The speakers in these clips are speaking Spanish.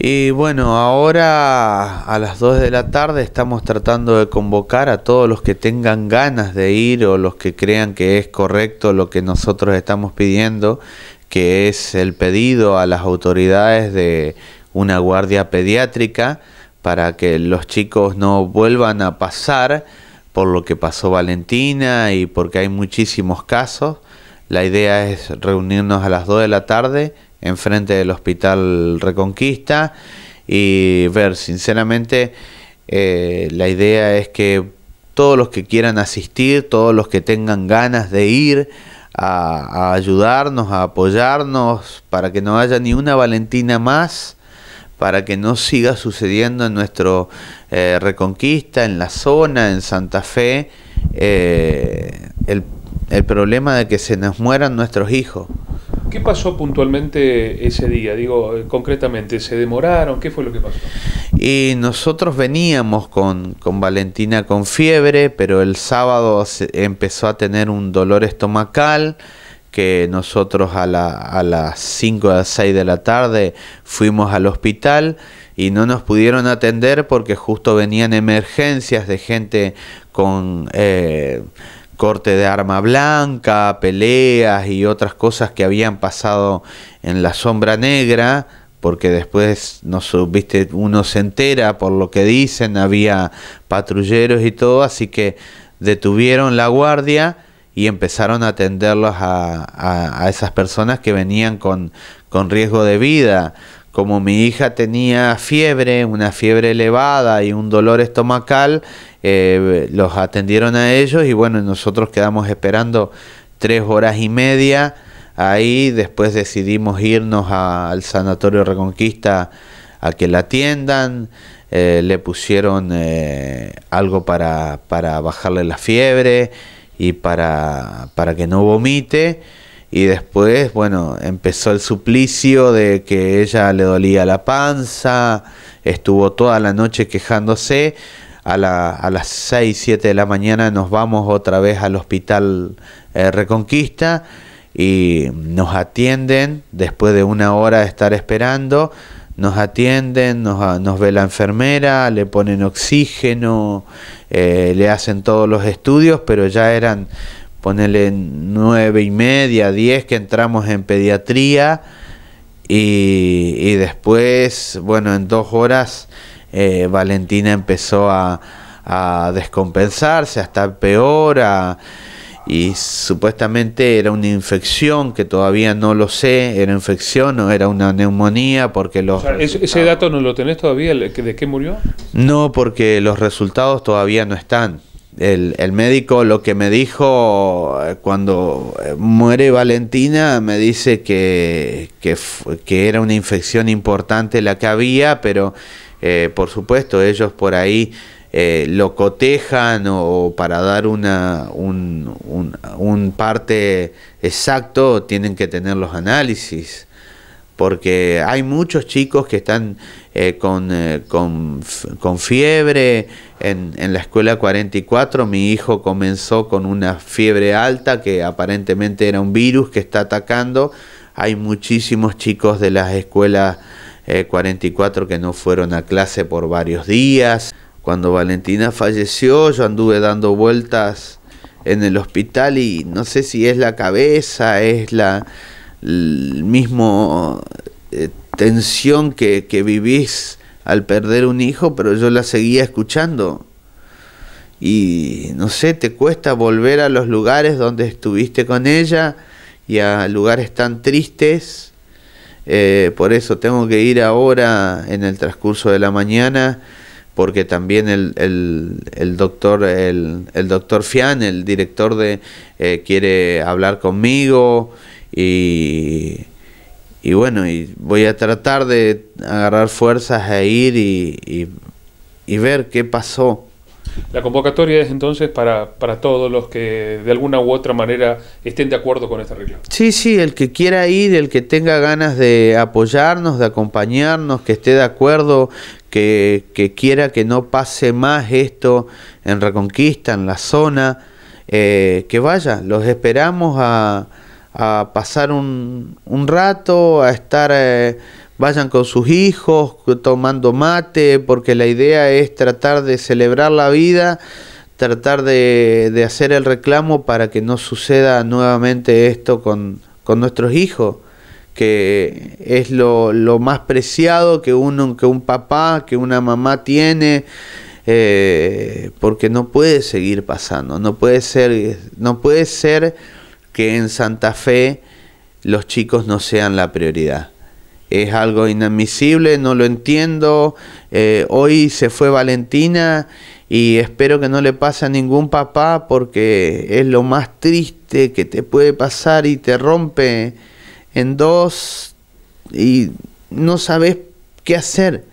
Y bueno, ahora a las 2 de la tarde estamos tratando de convocar a todos los que tengan ganas de ir o los que crean que es correcto lo que nosotros estamos pidiendo, que es el pedido a las autoridades de una guardia pediátrica para que los chicos no vuelvan a pasar por lo que pasó Valentina y porque hay muchísimos casos. La idea es reunirnos a las 2 de la tarde enfrente del Hospital Reconquista y ver, sinceramente, eh, la idea es que todos los que quieran asistir, todos los que tengan ganas de ir a, ayudarnos, a apoyarnos, para que no haya ni una Valentina más, para que no siga sucediendo en nuestro eh, Reconquista, en la zona, en Santa Fe, eh, el problema de que se nos mueran nuestros hijos. ¿Qué pasó puntualmente ese día? Digo, eh, concretamente, ¿se demoraron? ¿Qué fue lo que pasó? Y nosotros veníamos con, Valentina con fiebre, pero el sábado empezó a tener un dolor estomacal que nosotros a, las 5 a las 6 de la tarde fuimos al hospital y no nos pudieron atender porque justo venían emergencias de gente con... Eh, corte de arma blanca, peleas y otras cosas que habían pasado en la sombra negra, porque después no viste, uno se entera por lo que dicen, había patrulleros y todo, así que detuvieron la guardia y empezaron a atenderlos a, a esas personas que venían con, con riesgo de vida como mi hija tenía fiebre, una fiebre elevada y un dolor estomacal, eh, los atendieron a ellos y bueno, nosotros quedamos esperando tres horas y media. Ahí después decidimos irnos al Sanatorio Reconquista a que la atiendan. Eh, le pusieron eh, algo para, para, bajarle la fiebre y para, para que no vomite y después, bueno, empezó el suplicio de que ella le dolía la panza, estuvo toda la noche quejándose. A, las 6, 7 de la mañana nos vamos otra vez al hospital eh, Reconquista y nos atienden después de una hora de estar esperando. Nos atienden, nos, ah, nos ve la enfermera, le ponen oxígeno, eh, le hacen todos los estudios, pero ya eran ponele nueve y media, diez que entramos en pediatría y, después, bueno, en dos horas eh, Valentina empezó a, descompensarse, a estar peor, y supuestamente era una infección que todavía no lo sé, era infección o era una neumonía porque los... ¿Ese dato no lo tenés todavía? ¿De qué murió? No, porque los resultados todavía no están el, el, médico lo que me dijo eh, cuando eh, muere Valentina, me dice que, que, era una infección importante la que había, pero eh, por supuesto ellos por ahí lo cotejan o, para dar una, un parte exacto tienen que tener los análisis porque hay muchos chicos que están eh, eh, con, fiebre. En, la escuela 44 mi hijo comenzó con una fiebre alta que aparentemente era un virus que está atacando. Hay muchísimos chicos de la escuela 44 que no fueron a clase por varios días. Cuando Valentina falleció yo anduve dando vueltas en el hospital y no sé si es la cabeza, es la el mismo eh, tensión que, que vivís al perder un hijo, pero yo la seguía escuchando. Y no sé, te cuesta volver a los lugares donde estuviste con ella y a lugares tan tristes. Eh, por eso tengo que ir ahora en el transcurso de la mañana, porque también el, el, doctor, el, el, doctor Fian, el director de, eh, quiere hablar conmigo y, bueno, y voy a tratar de agarrar fuerzas a e ir y, ver qué pasó. La convocatoria es entonces para, todos los que de alguna u otra manera estén de acuerdo con esta regla. Sí, sí, el que quiera ir, el que tenga ganas de apoyarnos, de acompañarnos, que esté de acuerdo, que, quiera que no pase más esto en Reconquista, en la zona, eh, que vaya, los esperamos a, a pasar un, rato, a estar, eh, vayan con sus hijos tomando mate, porque la idea es tratar de celebrar la vida, tratar de, hacer el reclamo para que no suceda nuevamente esto con, nuestros hijos que es lo, más preciado que uno, que un papá, que una mamá tiene, eh, porque no puede seguir pasando, no puede ser, no puede ser que en Santa Fe los chicos no sean la prioridad. Es algo inadmisible, no lo entiendo. Eh, hoy se fue Valentina y espero que no le pase a ningún papá porque es lo más triste que te puede pasar y te rompe en dos y no sabes qué hacer.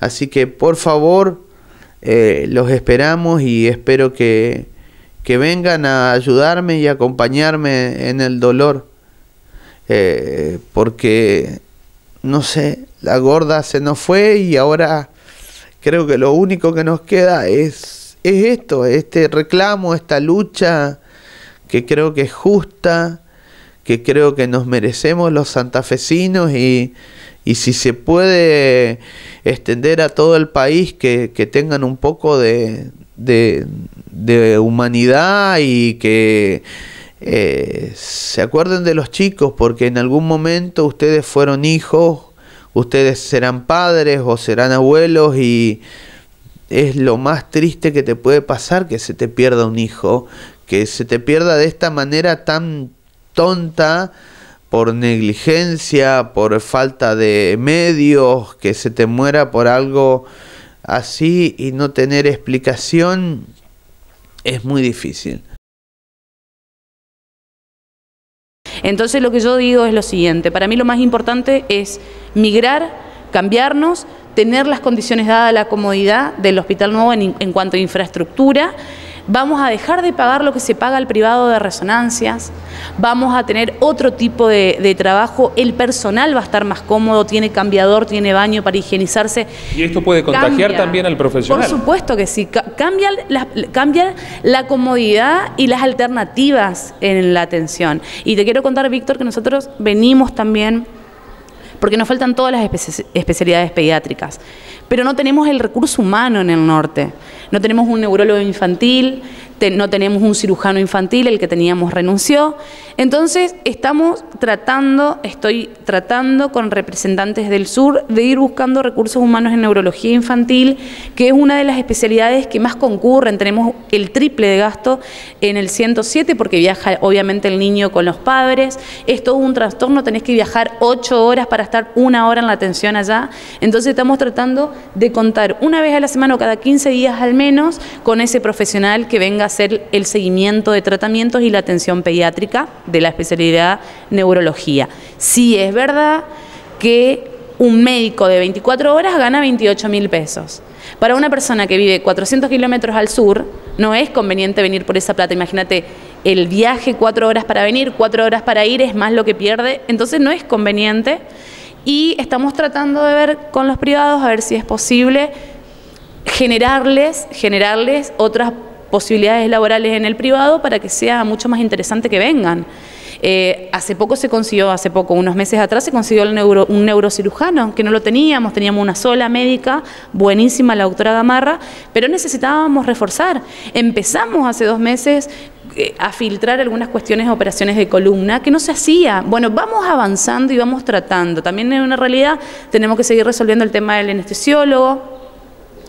Así que por favor, eh, los esperamos y espero que que vengan a ayudarme y acompañarme en el dolor. Eh, porque, no sé, la gorda se nos fue y ahora creo que lo único que nos queda es, esto, este reclamo, esta lucha que creo que es justa, que creo que nos merecemos los santafesinos y, si se puede extender a todo el país que, que tengan un poco de, de humanidad y que eh, se acuerden de los chicos, porque en algún momento ustedes fueron hijos, ustedes serán padres o serán abuelos y es lo más triste que te puede pasar que se te pierda un hijo, que se te pierda de esta manera tan tonta por negligencia, por falta de medios, que se te muera por algo así y no tener explicación es muy difícil. Entonces lo que yo digo es lo siguiente, para mí lo más importante es migrar, cambiarnos, tener las condiciones dadas a la comodidad del Hospital Nuevo en, en cuanto a infraestructura vamos a dejar de pagar lo que se paga al privado de resonancias, vamos a tener otro tipo de, trabajo, el personal va a estar más cómodo, tiene cambiador, tiene baño para higienizarse. ¿Y esto puede contagiar también al profesional? Por supuesto que sí, cambia la, comodidad y las alternativas en la atención. Y te quiero contar, Víctor, que nosotros venimos también porque nos faltan todas las especialidades pediátricas, pero no tenemos el recurso humano en el norte no tenemos un neurólogo infantil, no tenemos un cirujano infantil, el que teníamos renunció. Entonces estamos tratando, estoy tratando con representantes del sur de ir buscando recursos humanos en neurología infantil, que es una de las especialidades que más concurren. Tenemos el triple de gasto en el 107 porque viaja obviamente el niño con los padres. Es todo un trastorno, tenés que viajar ocho horas para estar una hora en la atención allá. Entonces estamos tratando de contar una vez a la semana o cada 15 días al menos con ese profesional que venga a hacer el seguimiento de tratamientos y la atención pediátrica de la especialidad neurología. si es verdad que un médico de 24 horas gana 28 mil pesos. Para una persona que vive 400 kilómetros al sur, no es conveniente venir por esa plata. Imagínate, el viaje cuatro horas para venir, cuatro horas para ir, es más lo que pierde. Entonces no es conveniente. Y estamos tratando de ver con los privados a ver si es posible generarles, generarles otras posibilidades laborales en el privado para que sea mucho más interesante que vengan. Eh, hace poco se consiguió, hace poco, unos meses atrás, se consiguió el neuro, un neurocirujano, que no lo teníamos, teníamos una sola médica, buenísima la doctora Gamarra, pero necesitábamos reforzar. Empezamos hace dos meses eh, a filtrar algunas cuestiones de operaciones de columna que no se hacía. Bueno, vamos avanzando y vamos tratando. También en una realidad tenemos que seguir resolviendo el tema del anestesiólogo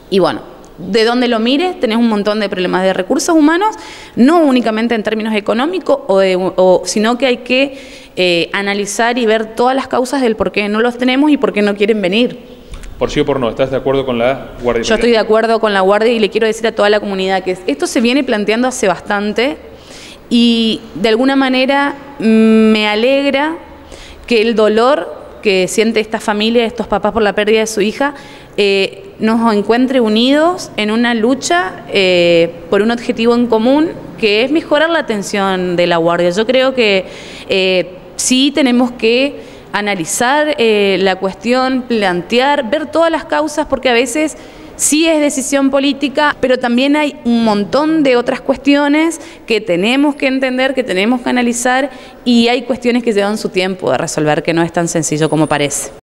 y bueno, de donde lo mires, tenés un montón de problemas de recursos humanos, no únicamente en términos económicos, o sino que hay que eh, analizar y ver todas las causas del por qué no los tenemos y por qué no quieren venir. Por sí o por no, ¿estás de acuerdo con la guardia? Yo estoy de acuerdo con la guardia y le quiero decir a toda la comunidad que esto se viene planteando hace bastante y de alguna manera me alegra que el dolor que siente esta familia, estos papás por la pérdida de su hija, eh, nos encuentre unidos en una lucha eh, por un objetivo en común que es mejorar la atención de la guardia. Yo creo que eh, sí tenemos que analizar la cuestión, plantear, ver todas las causas, porque a veces sí es decisión política, pero también hay un montón de otras cuestiones que tenemos que entender, que tenemos que analizar y hay cuestiones que llevan su tiempo de resolver, que no es tan sencillo como parece.